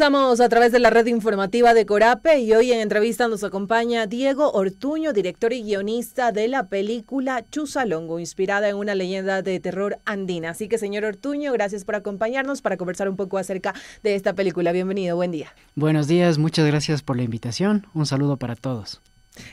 Estamos a través de la red informativa de Corape y hoy en entrevista nos acompaña Diego Ortuño, director y guionista de la película Chusalongo, inspirada en una leyenda de terror andina. Así que, señor Ortuño, gracias por acompañarnos para conversar un poco acerca de esta película. Bienvenido, buen día. Buenos días, muchas gracias por la invitación. Un saludo para todos.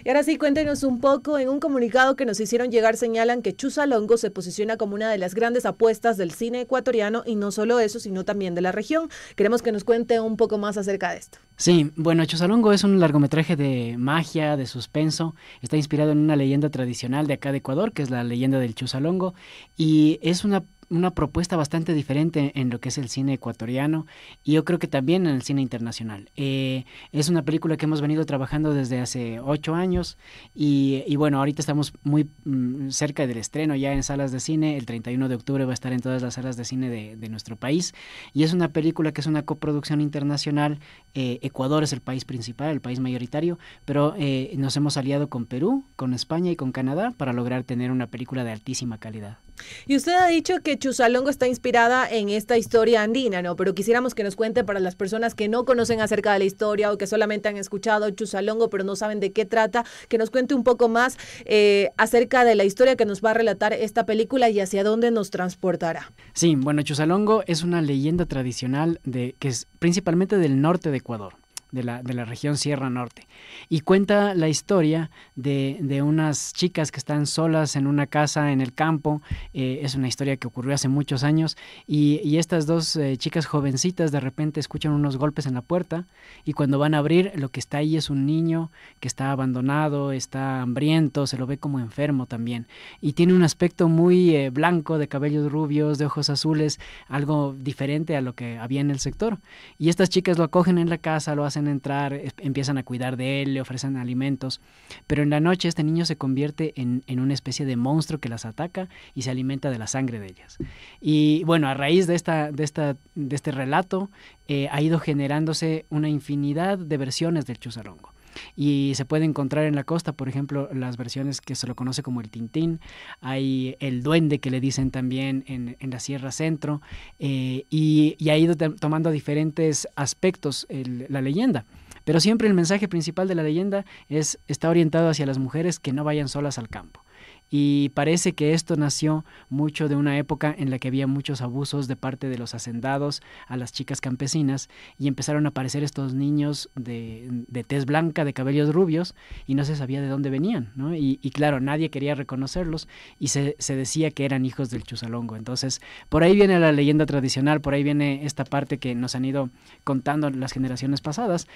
Y ahora sí, cuéntenos un poco. En un comunicado que nos hicieron llegar señalan que Chusalongo se posiciona como una de las grandes apuestas del cine ecuatoriano y no solo eso, sino también de la región. Queremos que nos cuente un poco más acerca de esto. Sí, bueno, Chusalongo es un largometraje de magia, de suspenso. Está inspirado en una leyenda tradicional de acá de Ecuador, que es la leyenda del Chusalongo. Y es una una propuesta bastante diferente en lo que es el cine ecuatoriano y yo creo que también en el cine internacional. Eh, es una película que hemos venido trabajando desde hace ocho años y, bueno, ahorita estamos muy mm, cerca del estreno ya en salas de cine. El 31 de octubre va a estar en todas las salas de cine de, nuestro país y es una película que es una coproducción internacional. Eh, Ecuador es el país principal, el país mayoritario, pero eh, nos hemos aliado con Perú, con España y con Canadá para lograr tener una película de altísima calidad. Y usted ha dicho que Chusalongo está inspirada en esta historia andina, ¿no? Pero quisiéramos que nos cuente para las personas que no conocen acerca de la historia o que solamente han escuchado Chusalongo pero no saben de qué trata, que nos cuente un poco más eh, acerca de la historia que nos va a relatar esta película y hacia dónde nos transportará. Sí, bueno, Chusalongo es una leyenda tradicional de, que es principalmente del norte de Ecuador de la, región Sierra Norte. Y cuenta la historia de, unas chicas que están solas en una casa en el campo. Eh, es una historia que ocurrió hace muchos años. Y, estas dos eh, chicas jovencitas de repente escuchan unos golpes en la puerta y cuando van a abrir lo que está ahí es un niño que está abandonado, está hambriento, se lo ve como enfermo también. Y tiene un aspecto muy eh, blanco, de cabellos rubios, de ojos azules, algo diferente a lo que había en el sector. Y estas chicas lo acogen en la casa, lo hacen entrar, empiezan a cuidar de él, le ofrecen alimentos, pero en la noche este niño se convierte en, una especie de monstruo que las ataca y se alimenta de la sangre de ellas. Y bueno, a raíz de, esta, esta, de este relato eh, ha ido generándose una infinidad de versiones del chuzarongo y se puede encontrar en la costa, por ejemplo, las versiones que se lo conoce como el Tintín, hay el Duende que le dicen también en, la Sierra Centro, eh, y, ha ido tomando diferentes aspectos la leyenda. Pero siempre el mensaje principal de la leyenda es está orientado hacia las mujeres que no vayan solas al campo. Y parece que esto nació mucho de una época en la que había muchos abusos de parte de los hacendados a las chicas campesinas y empezaron a aparecer estos niños de, de tez blanca, de cabellos rubios y no se sabía de dónde venían, ¿no? Y, y claro, nadie quería reconocerlos y se, se, decía que eran hijos del chuzalongo Entonces, por ahí viene la leyenda tradicional, por ahí viene esta parte que nos han ido contando las generaciones pasadas.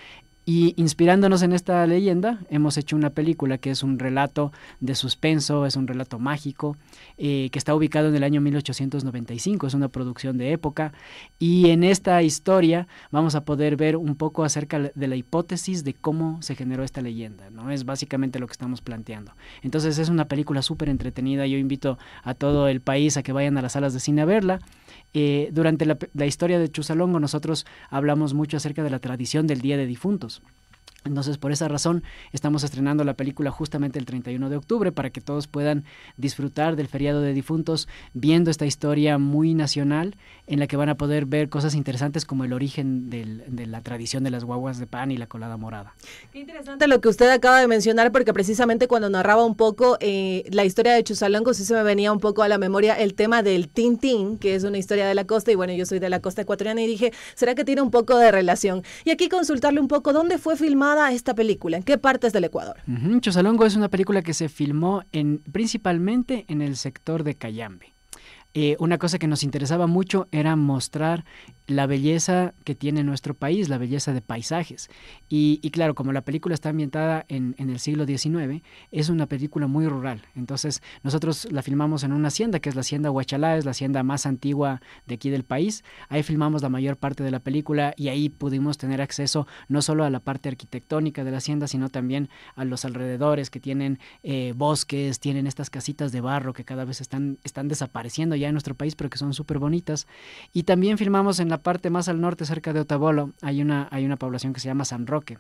Y inspirándonos en esta leyenda, hemos hecho una película que es un relato de suspenso, es un relato mágico, eh, que está ubicado en el año 1895, es una producción de época. Y en esta historia vamos a poder ver un poco acerca de la hipótesis de cómo se generó esta leyenda, ¿no? Es básicamente lo que estamos planteando. Entonces es una película súper entretenida, yo invito a todo el país a que vayan a las salas de cine a verla. Eh, durante la, la historia de Chusalongo nosotros hablamos mucho acerca de la tradición del Día de Difuntos. Entonces, por esa razón, estamos estrenando la película justamente el 31 de octubre para que todos puedan disfrutar del feriado de difuntos viendo esta historia muy nacional en la que van a poder ver cosas interesantes como el origen de la tradición de las guaguas de pan y la colada morada. Qué interesante lo que usted acaba de mencionar porque precisamente cuando narraba un poco eh, la historia de Chusalongo sí se me venía un poco a la memoria el tema del Tintín, que es una historia de la costa y bueno, yo soy de la costa ecuatoriana y dije, ¿será que tiene un poco de relación? Y aquí consultarle un poco, ¿dónde fue filmado? esta película? ¿En qué partes del Ecuador? Uh Chosalongo es una película que se filmó en, principalmente en el sector de Cayambe. Eh, una cosa que nos interesaba mucho era mostrar la belleza que tiene nuestro país, la belleza de paisajes. Y, claro, como la película está ambientada en, el siglo XIX, es una película muy rural. Entonces, nosotros la filmamos en una hacienda, que es la hacienda Huachalá, es la hacienda más antigua de aquí del país. Ahí filmamos la mayor parte de la película y ahí pudimos tener acceso no solo a la parte arquitectónica de la hacienda, sino también a los alrededores que tienen eh, bosques, tienen estas casitas de barro que cada vez están, están desapareciendo ya en nuestro país, pero que son súper bonitas. Y también filmamos en la parte más al norte, cerca de Otavolo, hay una, hay una población que se llama San Roque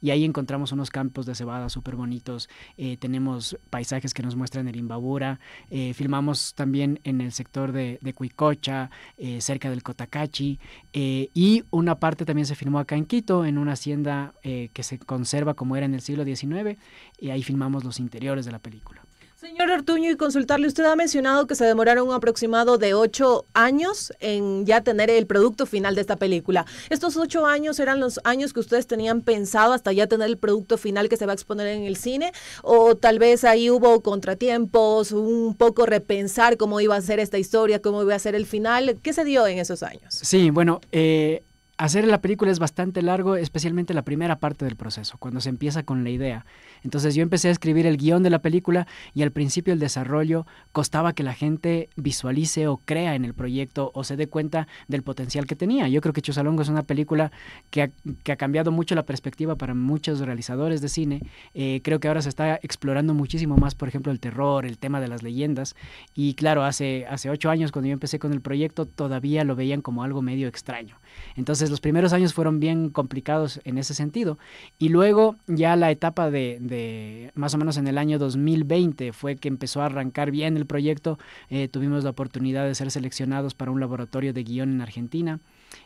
y ahí encontramos unos campos de cebada súper bonitos, eh, tenemos paisajes que nos muestran el Imbabura, eh, filmamos también en el sector de, de Cuicocha, eh, cerca del Cotacachi, y una parte también se filmó acá en Quito, en una hacienda que se conserva como era en el siglo XIX, y ahí filmamos los interiores de la película. Señor Ortuño, y consultarle, usted ha mencionado que se demoraron un aproximado de ocho años en ya tener el producto final de esta película. ¿Estos ocho años eran los años que ustedes tenían pensado hasta ya tener el producto final que se va a exponer en el cine? ¿O tal vez ahí hubo contratiempos, un poco repensar cómo iba a ser esta historia, cómo iba a ser el final? ¿Qué se dio en esos años? Sí, bueno, eh, hacer la película es bastante largo, especialmente la primera parte del proceso, cuando se empieza con la idea. Entonces yo empecé a escribir el guión de la película y al principio el desarrollo costaba que la gente visualice o crea en el proyecto o se dé cuenta del potencial que tenía. Yo creo que Chusalongo es una película que ha, cambiado mucho la perspectiva para muchos realizadores de cine. Eh, creo que ahora se está explorando muchísimo más, por ejemplo, el terror, el tema de las leyendas. Y claro, hace, hace ocho años cuando yo empecé con el proyecto todavía lo veían como algo medio extraño. Entonces los primeros años fueron bien complicados en ese sentido. Y luego ya la etapa de, más o menos en el año 2020 fue que empezó a arrancar bien el proyecto. Eh, tuvimos la oportunidad de ser seleccionados para un laboratorio de guión en Argentina.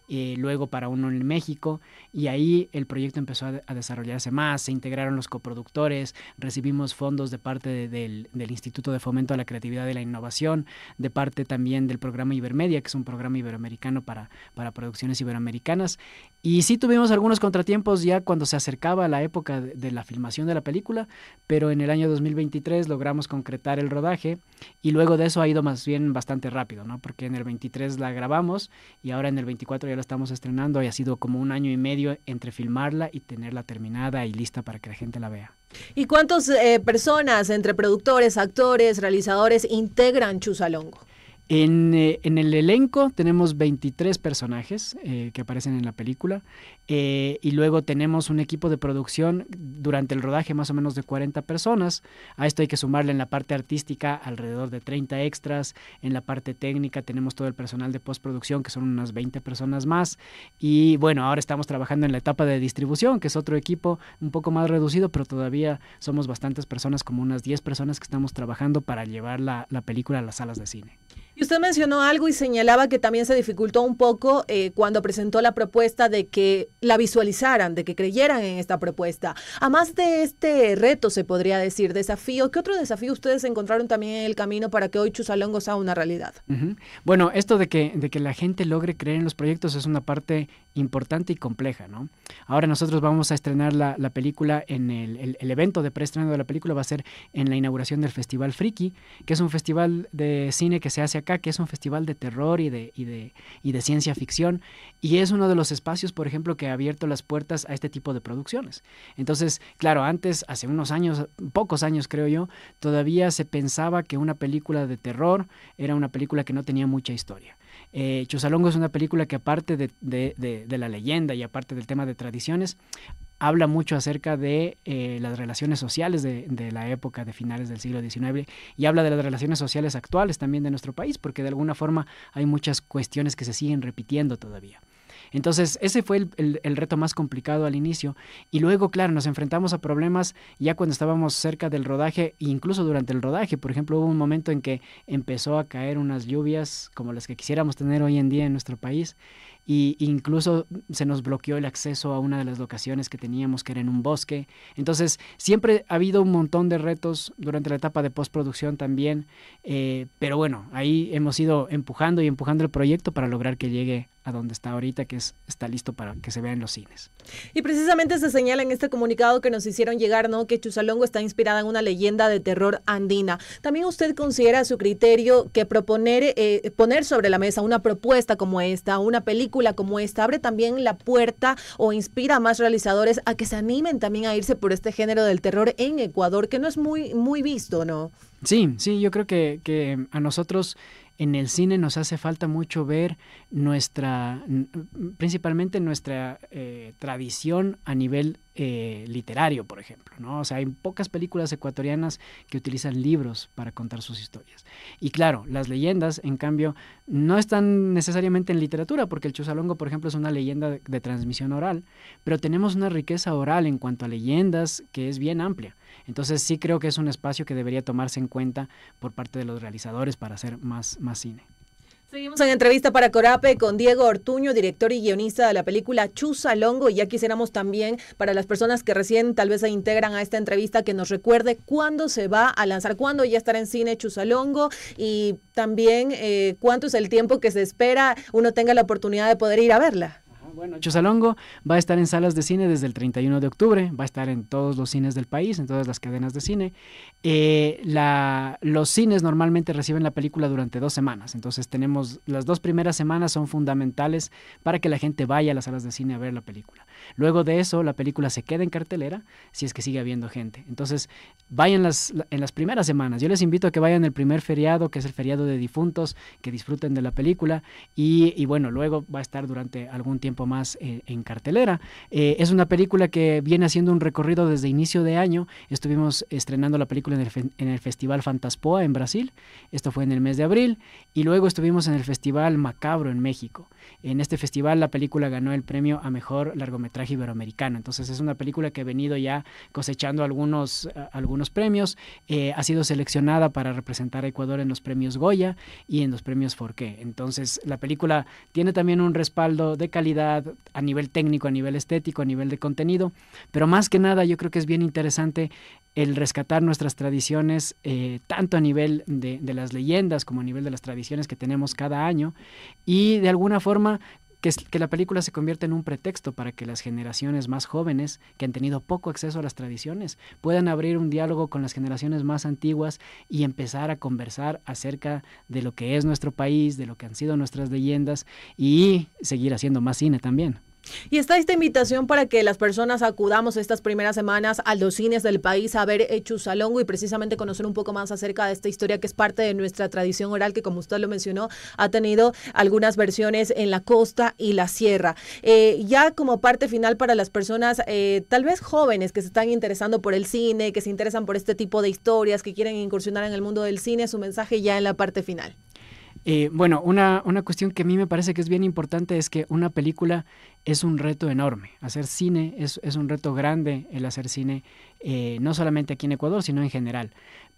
Eh, luego para uno en México, y ahí el proyecto empezó a, desarrollarse más, se integraron los coproductores, recibimos fondos de parte del, Instituto de Fomento a la Creatividad y la Innovación, de parte también del programa Ibermedia, que es un programa iberoamericano para, para producciones iberoamericanas, y sí tuvimos algunos contratiempos ya cuando se acercaba la época de, de la filmación de la película, pero en el año 2023 logramos concretar el rodaje y luego de eso ha ido más bien bastante rápido, ¿no? Porque en el 23 la grabamos y ahora en el 24 ya la estamos estrenando y ha sido como un año y medio entre filmarla y tenerla terminada y lista para que la gente la vea. ¿Y cuántas eh, personas entre productores, actores, realizadores integran Chusalongo? Eh, en, el elenco tenemos 23 personajes eh, que aparecen en la película eh, y luego tenemos un equipo de producción durante el rodaje más o menos de 40 personas. A esto hay que sumarle en la parte artística alrededor de 30 extras, en la parte técnica tenemos todo el personal de postproducción que son unas 20 personas más y bueno, ahora estamos trabajando en la etapa de distribución que es otro equipo un poco más reducido pero todavía somos bastantes personas como unas 10 personas que estamos trabajando para llevar la película a las salas de cine. Y usted mencionó algo y señalaba que también se dificultó un poco eh, cuando presentó la propuesta de que la visualizaran, de que creyeran en esta propuesta. A más de este reto, se podría decir, desafío, ¿qué otro desafío ustedes encontraron también en el camino para que hoy Chusalongo sea una realidad? Bueno, esto de que, de que la gente logre creer en los proyectos es una parte importante y compleja, ¿no? Ahora nosotros vamos a estrenar la, película en el, el, evento de preestreno de la película va a ser en la inauguración del Festival Friki, que es un festival de cine que se hace que es un festival de terror y de, ciencia ficción, y es uno de los espacios, por ejemplo, que ha abierto las puertas a este tipo de producciones. Entonces, claro, antes, hace unos años, pocos años creo yo, todavía se pensaba que una película de terror era una película que no tenía mucha historia. Eh, es una película que aparte de, la leyenda y aparte del tema de tradiciones, habla mucho acerca de eh, las relaciones sociales de, la época de finales del siglo XIX y habla de las relaciones sociales actuales también de nuestro país, porque de alguna forma hay muchas cuestiones que se siguen repitiendo todavía. Entonces, ese fue el, reto más complicado al inicio. Y luego, claro, nos enfrentamos a problemas ya cuando estábamos cerca del rodaje, e incluso durante el rodaje. Por ejemplo, hubo un momento en que empezó a caer unas lluvias como las que quisiéramos tener hoy en día en nuestro país y incluso se nos bloqueó el acceso a una de las locaciones que teníamos, que era en un bosque. Entonces, siempre ha habido un montón de retos durante la etapa de postproducción también, eh, pero bueno, ahí hemos ido empujando y empujando el proyecto para lograr que llegue a donde está ahorita, que es, está listo para que se vea en los cines. Y precisamente se señala en este comunicado que nos hicieron llegar, ¿no? Que Chusalongo está inspirada en una leyenda de terror andina. También usted considera su criterio que proponer, eh, poner sobre la mesa una propuesta como esta, una película, como esta abre también la puerta o inspira a más realizadores a que se animen también a irse por este género del terror en Ecuador, que no es muy, muy visto, ¿no? Sí, sí, yo creo que, a nosotros en el cine nos hace falta mucho ver nuestra, principalmente nuestra eh, tradición a nivel eh, literario, por ejemplo. ¿no? O sea, hay pocas películas ecuatorianas que utilizan libros para contar sus historias. Y claro, las leyendas, en cambio, no están necesariamente en literatura, porque el Chusalongo, por ejemplo, es una leyenda de, transmisión oral, pero tenemos una riqueza oral en cuanto a leyendas que es bien amplia. Entonces sí creo que es un espacio que debería tomarse en cuenta por parte de los realizadores para hacer más, más cine. Seguimos en entrevista para Corape con Diego Ortuño, director y guionista de la película Chusalongo Y aquí quisiéramos también, para las personas que recién tal vez se integran a esta entrevista, que nos recuerde cuándo se va a lanzar, cuándo ya estará en cine Chusalongo y también eh, cuánto es el tiempo que se espera uno tenga la oportunidad de poder ir a verla bueno, Chusalongo va a estar en salas de cine desde el 31 de octubre, va a estar en todos los cines del país, en todas las cadenas de cine. Eh, los cines normalmente reciben la película durante dos semanas, entonces tenemos las dos primeras semanas son fundamentales para que la gente vaya a las salas de cine a ver la película. Luego de eso, la película se queda en cartelera si es que sigue habiendo gente. Entonces, vayan en las primeras semanas. Yo les invito a que vayan el primer feriado, que es el feriado de difuntos, que disfruten de la película y, y bueno, luego va a estar durante algún tiempo más eh, en cartelera. Eh, es una película que viene haciendo un recorrido desde inicio de año. Estuvimos estrenando la película en el, en el Festival Fantaspoa en Brasil. Esto fue en el mes de abril. Y luego estuvimos en el Festival Macabro en México. En este festival la película ganó el premio a mejor largometraje iberoamericano. Entonces es una película que ha venido ya cosechando algunos, algunos premios. Eh, ha sido seleccionada para representar a Ecuador en los premios Goya y en los premios Forqué. Entonces la película tiene también un respaldo de calidad a nivel técnico, a nivel estético, a nivel de contenido. Pero más que nada yo creo que es bien interesante el rescatar nuestras tradiciones, eh, tanto a nivel de, las leyendas como a nivel de las tradiciones que tenemos cada año, y de alguna forma que, la película se convierta en un pretexto para que las generaciones más jóvenes, que han tenido poco acceso a las tradiciones, puedan abrir un diálogo con las generaciones más antiguas y empezar a conversar acerca de lo que es nuestro país, de lo que han sido nuestras leyendas y seguir haciendo más cine también. Y está esta invitación para que las personas acudamos estas primeras semanas a los cines del país a ver Echusalongo y precisamente conocer un poco más acerca de esta historia que es parte de nuestra tradición oral que como usted lo mencionó ha tenido algunas versiones en la costa y la sierra. Eh, ya como parte final para las personas eh, tal vez jóvenes que se están interesando por el cine, que se interesan por este tipo de historias, que quieren incursionar en el mundo del cine, su mensaje ya en la parte final. Eh, bueno, una, cuestión que a mí me parece que es bien importante es que una película es un reto enorme. Hacer cine es, un reto grande el hacer cine, eh, no solamente aquí en Ecuador, sino en general.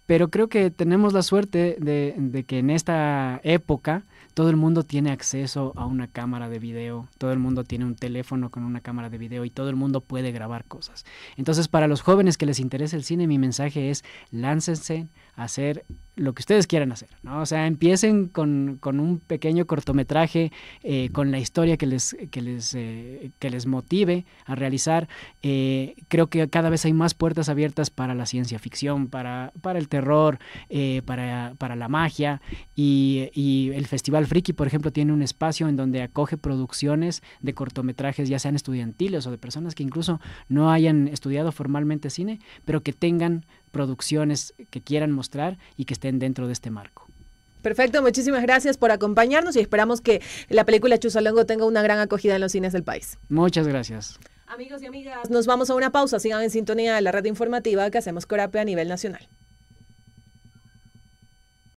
Pero creo que tenemos la suerte de, que en esta época todo el mundo tiene acceso a una cámara de video, todo el mundo tiene un teléfono con una cámara de video y todo el mundo puede grabar cosas. Entonces, para los jóvenes que les interesa el cine, mi mensaje es láncense a hacer lo que ustedes quieran hacer, ¿no? O sea, empiecen con, con un pequeño cortometraje, eh, con la historia que les, que les, eh, que les motive a realizar. Eh, creo que cada vez hay más puertas abiertas para la ciencia ficción, para, para el terror, para, para, la magia. Y, y, el Festival Friki, por ejemplo, tiene un espacio en donde acoge producciones de cortometrajes, ya sean estudiantiles o de personas que incluso no hayan estudiado formalmente cine, pero que tengan producciones que quieran mostrar y que estén dentro de este marco. Perfecto, muchísimas gracias por acompañarnos y esperamos que la película Chuzalongo tenga una gran acogida en los cines del país. Muchas gracias. Amigos y amigas, nos vamos a una pausa. Sigan en sintonía de la red informativa que hacemos Corape a nivel nacional.